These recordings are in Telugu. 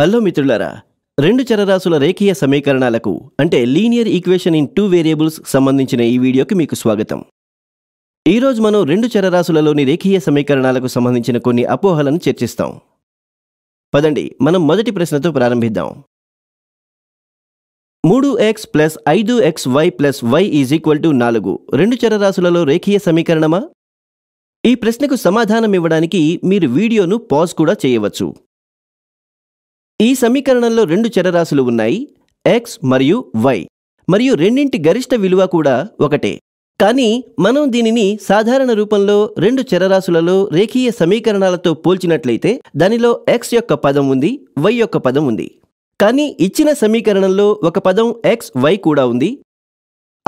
హలో మిత్రులారా రెండు చరరాశుల రేఖీయ సమీకరణాలకు అంటే linear equation in two variables సంబంధించిన ఈ వీడియోకి మీకు స్వాగతం ఈరోజు మనం రెండు చరరాశులలోని రేఖీయ సమీకరణాలకు సంబంధించిన కొన్ని అపోహలను చర్చిస్తాం పదండి మనం మొదటి ప్రశ్నతో ప్రారంభిద్దాం మూడు ఎక్స్ ప్లస్ ఐదు x y plus y is equal to నాలుగు రెండు చరరాశులలో రేఖీయ సమీకరణమా ఈ ప్రశ్నకు సమాధానం ఇవ్వడానికి మీరు వీడియోను పాజ్ కూడా చేయవచ్చు ఈ సమీకరణంలో రెండు చరరాశులు ఉన్నాయి ఎక్స్ మరియు వై మరియు రెండింటి గరిష్ట విలువ కూడా ఒకటే కానీ మనం దీనిని సాధారణ రూపంలో రెండు చరరాశులలో రేఖీయ సమీకరణాలతో పోల్చినట్లయితే దానిలో ఎక్స్ యొక్క పదం ఉంది వై యొక్క పదం ఉంది కానీ ఇచ్చిన సమీకరణంలో ఒక పదం ఎక్స్ వై కూడా ఉంది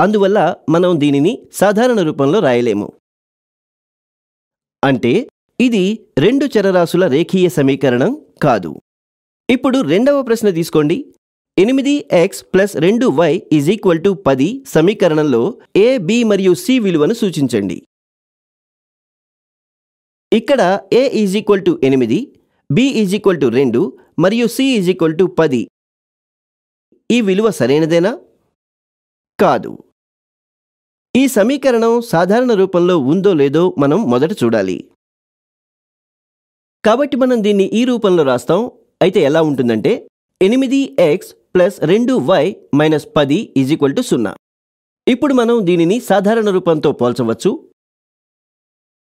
అందువల్ల మనం దీనిని సాధారణ రూపంలో రాయలేము అంటే ఇది రెండు చరరాశుల రేఖీయ సమీకరణం కాదు ఇప్పుడు రెండవ ప్రశ్న తీసుకోండి ఎనిమిది ఎక్స్ ప్లస్ రెండు వై ఈజ్ ఈక్వల్ టు పది సమీకరణంలో ఏ బి మరియు సి విలువను సూచించండి ఇక్కడ ఏ ఈజ్ ఈక్వల్ టు ఎనిమిది బి ఈజ్ ఈక్వల్ టు రెండు మరియు సి ఈజ్ ఈక్వల్ టు పది ఈ విలువ సరైనదేనా కాదు ఈ సమీకరణం సాధారణ రూపంలో ఉందో లేదో మనం మొదట చూడాలి కాబట్టి మనం దీన్ని ఈ రూపంలో రాస్తాం అయితే ఎలా ఉంటుందంటే ఎనిమిది ఎక్స్ ప్లస్ రెండు వై మైనస్ పది ఈజ్ ఈక్వల్ టు సున్నా ఇప్పుడు మనం దీనిని సాధారణ రూపంతో పోల్చవచ్చు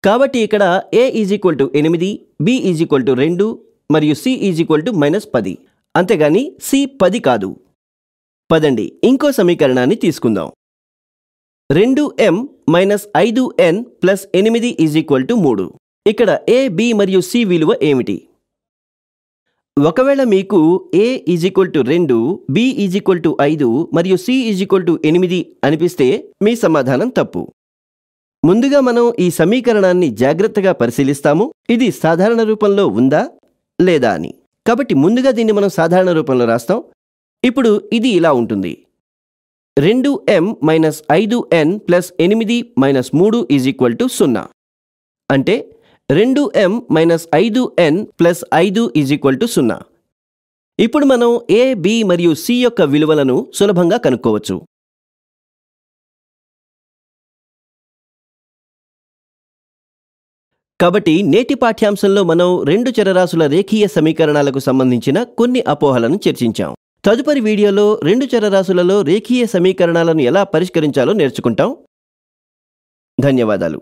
కాబట్టి ఇక్కడ ఏ ఈజ్ ఈక్వల్ టు ఎనిమిది బి ఈజ్ ఈక్వల్ టు రెండు మరియు c is equal to minus పది అంతేగాని సి పది కాదు పదండి ఇంకో సమీకరణాన్ని తీసుకుందాం రెండు ఎం మైనస్ ఐదు ఎన్ ప్లస్ ఎనిమిది ఈజ్ ఈక్వల్ టు మూడు ఇక్కడ ఏ బి మరియు సి విలువ ఏమిటి ఒకవేళ మీకు ఏ ఈజ్ ఈక్వల్ టు రెండు బి ఈజ్ ఈక్వల్ టు ఐదు మరియు సి ఈజ్ ఈక్వల్ టు ఎనిమిది అనిపిస్తే మీ సమాధానం తప్పు ముందుగా మనం ఈ సమీకరణాన్ని జాగ్రత్తగా పరిశీలిస్తాము ఇది సాధారణ రూపంలో ఉందా లేదా అని కాబట్టి ముందుగా దీన్ని మనం సాధారణ రూపంలో రాస్తాం ఇప్పుడు ఇది ఇలా ఉంటుంది రెండు ఎం మైనస్ ఐదు ఎన్ ప్లస్ ఎనిమిది మైనస్ మూడు ఈజ్ ఈక్వల్ టు సున్నా అంటే రెండు ఎం మైనస్ ఐదు ఎన్ ప్లస్ ఐదు ఈజ్ ఈక్వల్ టు సున్నా ఇప్పుడు మనం ఏ బి మరియు సి యొక్క విలువలను సులభంగా కనుక్కోవచ్చు కాబట్టి నేటి పాఠ్యాంశంలో మనం రెండు చరరాశుల రేఖీయ సమీకరణాలకు సంబంధించిన కొన్ని అపోహలను చర్చించాం తదుపరి వీడియోలో రెండు చరరాశులలో రేఖీయ సమీకరణాలను ఎలా పరిష్కరించాలో నేర్చుకుంటాం ధన్యవాదాలు